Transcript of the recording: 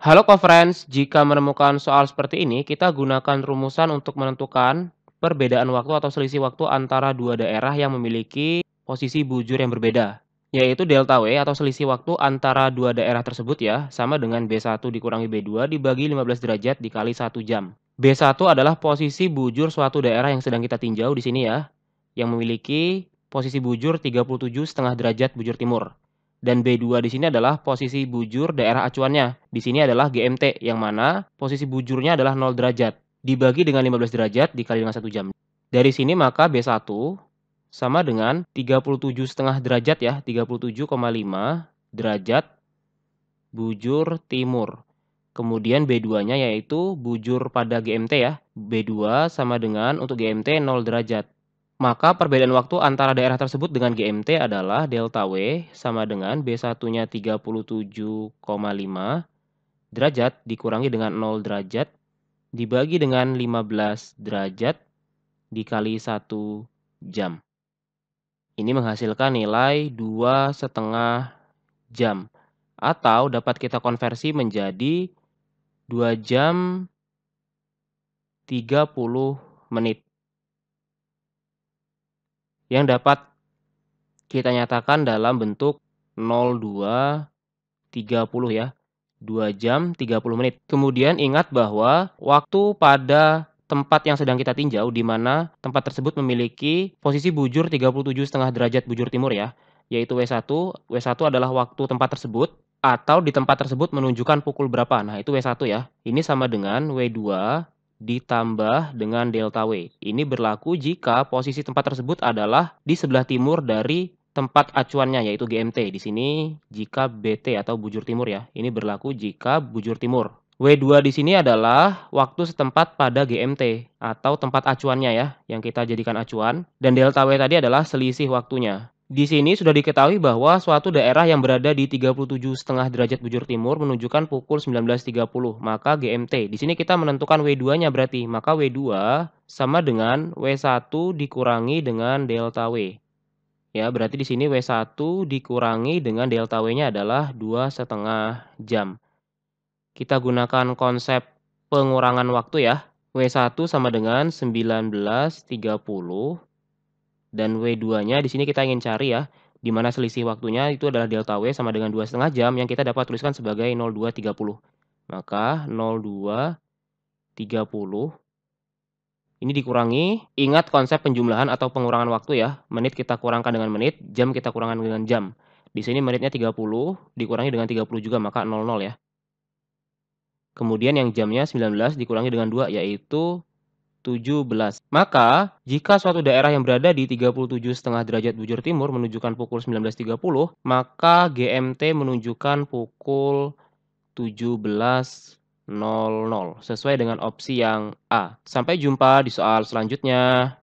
Halo Conference, jika menemukan soal seperti ini, kita gunakan rumusan untuk menentukan perbedaan waktu atau selisih waktu antara dua daerah yang memiliki posisi bujur yang berbeda, yaitu delta W atau selisih waktu antara dua daerah tersebut ya, sama dengan B1 dikurangi B2 dibagi 15 derajat dikali 1 jam. B1 adalah posisi bujur suatu daerah yang sedang kita tinjau di sini ya, yang memiliki posisi bujur 37,5 derajat bujur timur dan B2 di sini adalah posisi bujur daerah acuannya. Di sini adalah GMT yang mana posisi bujurnya adalah 0 derajat dibagi dengan 15 derajat dikali dengan 1 jam. Dari sini maka B1 sama dengan 37 setengah derajat ya, 37,5 derajat bujur timur. Kemudian B2-nya yaitu bujur pada GMT ya. B2 sama dengan untuk GMT 0 derajat. Maka perbedaan waktu antara daerah tersebut dengan GMT adalah delta W sama dengan B1-nya 37,5 derajat dikurangi dengan 0 derajat dibagi dengan 15 derajat dikali 1 jam. Ini menghasilkan nilai 2 setengah jam atau dapat kita konversi menjadi 2 jam 30 menit yang dapat kita nyatakan dalam bentuk 02.30 ya. 2 jam 30 menit. Kemudian ingat bahwa waktu pada tempat yang sedang kita tinjau di mana tempat tersebut memiliki posisi bujur 37,5 derajat bujur timur ya, yaitu W1. W1 adalah waktu tempat tersebut atau di tempat tersebut menunjukkan pukul berapa. Nah, itu W1 ya. Ini sama dengan W2 ditambah dengan delta W. Ini berlaku jika posisi tempat tersebut adalah di sebelah timur dari tempat acuannya yaitu GMT. Di sini jika BT atau bujur timur ya. Ini berlaku jika bujur timur. W2 di sini adalah waktu setempat pada GMT atau tempat acuannya ya yang kita jadikan acuan dan delta W tadi adalah selisih waktunya. Di sini sudah diketahui bahwa suatu daerah yang berada di 37,5 derajat bujur timur menunjukkan pukul 19.30, maka GMT. Di sini kita menentukan W2-nya berarti, maka W2 sama dengan W1 dikurangi dengan delta W. Ya, berarti di sini W1 dikurangi dengan delta W-nya adalah 2,5 jam. Kita gunakan konsep pengurangan waktu ya. W1 sama dengan 19.30 dan W2-nya di sini kita ingin cari ya, di mana selisih waktunya itu adalah delta W sama dengan dua setengah jam yang kita dapat tuliskan sebagai 0230. Maka 0230 ini dikurangi, ingat konsep penjumlahan atau pengurangan waktu ya. Menit kita kurangkan dengan menit, jam kita kurangkan dengan jam. Di sini menitnya 30, dikurangi dengan 30 juga, maka 00 ya. Kemudian yang jamnya 19 dikurangi dengan 2, yaitu 17. Maka, jika suatu daerah yang berada di 37,5 derajat bujur timur menunjukkan pukul 19.30, maka GMT menunjukkan pukul 17.00 sesuai dengan opsi yang A. Sampai jumpa di soal selanjutnya.